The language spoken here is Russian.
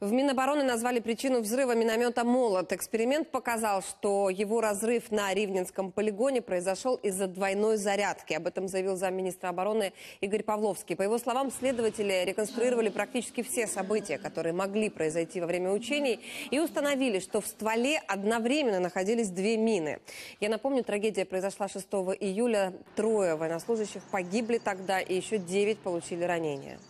В Минобороны назвали причину взрыва миномета «Молот». Эксперимент показал, что его разрыв на Ривненском полигоне произошел из-за двойной зарядки. Об этом заявил замминистра обороны Игорь Павловский. По его словам, следователи реконструировали практически все события, которые могли произойти во время учений, и установили, что в стволе одновременно находились две мины. Я напомню, трагедия произошла 6 июля. Трое военнослужащих погибли тогда, и еще девять получили ранения.